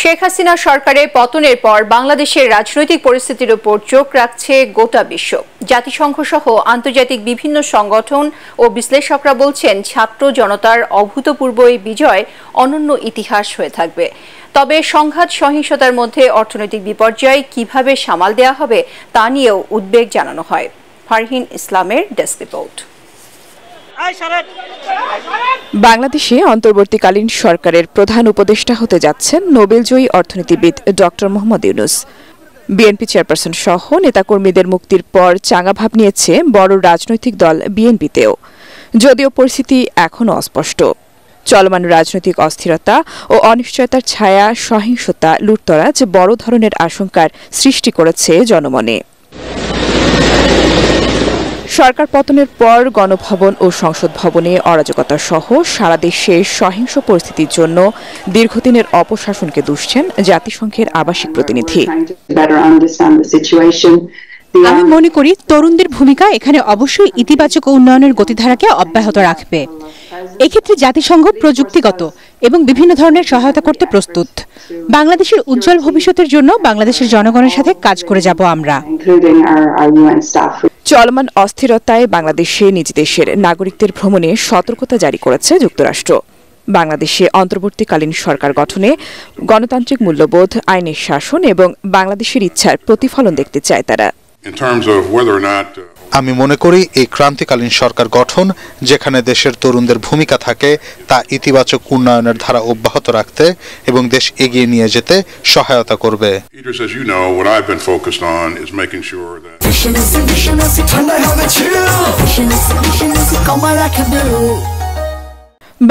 শেখ হাসিনা সরকারের পতনের পর বাংলাদেশের রাজনৈতিক পরিস্থিতির উপর চোখ রাখছে গোটা বিশ্ব জাতিসংঘ সহ আন্তর্জাতিক বিভিন্ন সংগঠন ও বিশ্লেষকরা বলছেন ছাত্র জনতার অভূতপূর্ব এই বিজয় অনন্য ইতিহাস হয়ে থাকবে তবে সংঘাত সহিংসতার মধ্যে অর্থনৈতিক বিপর্যয় কিভাবে সামাল দেওয়া হবে তা নিয়েও উদ্বেগ জানানো হয় ফারহিন ইসলামের ডেস্ক রিপোর্ট বাংলাদেশে অন্তর্বর্তীকালীন সরকারের প্রধান উপদেষ্টা হতে যাচ্ছেন নোবেলজয়ী অর্থনীতিবিদ doctor Mohammad Yunus BNP chairperson সহ নেতাকর্মীদের মুক্তির পর চাঙা ভাব নিয়েছে বড় রাজনৈতিক দল বিএনপিতেও যদিও পরিস্থিতি এখনও অস্পষ্ট চলমান রাজনৈতিক অস্থিরতা ও অনিশ্চয়তার ছায়া সহিংসতা লুটতরাজ বড় ধরনের আশঙ্কার সৃষ্টি করেছে জনমনে সরকার পতনের পর গণভবন ও সংসদ ভবনে অরাজকতা সহ সারা দেশে সহিংস পরিস্থিতির জন্য দীর্ঘদিনের অপশাসনকে দুষছেন জাতিসংঘের আবাসিক প্রতিনিধি আমি মনে করি তরুণদের ভূমিকা এখানে অবশ্যই ইতিবাচক উন্নয়নের গতিধারাকে অব্যাহত রাখবে এক্ষেত্রে জাতিসংঘ প্রযুক্তিগত এবং বিভিন্ন ধরনের সহায়তা করতে প্রস্তুত বাংলাদেশের উজ্জ্বল ভবিষ্যতের জন্য বাংলাদেশের জনগণের সাথে কাজ করে যাব আমরা চলমান অস্থিরতায় বাংলাদেশে নিজ দেশের নাগরিকদের ভ্রমণে সতর্কতা জারি করেছে যুক্তরাষ্ট্র বাংলাদেশে অন্তর্বর্তীকালীন সরকার গঠনে গণতান্ত্রিক মূল্যবোধ আইনের শাসন এবং বাংলাদেশের ইচ্ছার প্রতিফলন দেখতে চায় তারা আমি মনে করি এই ক্রান্তিকালীন সরকার গঠন যেখানে দেশের তরুণদের ভূমিকা থাকে তা ইতিবাচক উন্নয়নের ধারা অব্যাহত রাখতে এবং দেশ এগিয়ে নিয়ে যেতে সহায়তা করবে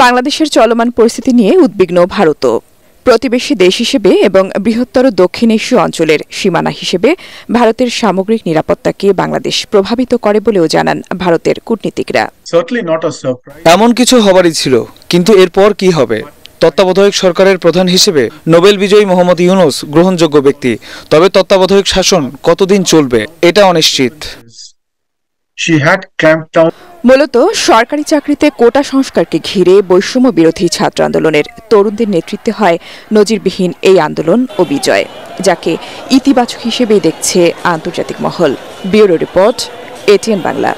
বাংলাদেশের চলমান পরিস্থিতি নিয়ে উদ্বিগ্ন ভারত প্রতিবেশী দেশ হিসেবে এবং বৃহত্তর দক্ষিণ এশীয় অঞ্চলের সীমানা হিসেবে ভারতের সামগ্রিক নিরাপত্তাকে বাংলাদেশ প্রভাবিত করে বলেও জানান ভারতের কূটনীতিকরা এমন কিছু হবারই ছিল কিন্তু এরপর কি হবে তত্ত্বাবধায়ক সরকারের প্রধান হিসেবে নোবেল বিজয়ী মোহাম্মদ ইউনুস গ্রহণযোগ্য ব্যক্তি তবে তত্ত্বাবধায়ক শাসন কতদিন চলবে এটা অনিশ্চিত মূলত সরকারি চাকরিতে কোটা সংস্কারকে ঘিরে বৈষম্য বিরোধী ছাত্র আন্দোলনের তরুণদের নেতৃত্বে হয় নজিরবিহীন এই আন্দোলন ও বিজয় যাকে ইতিবাচক হিসেবেই দেখছে আন্তর্জাতিক মহল ব্যুরো রিপোর্ট এটিএন বাংলা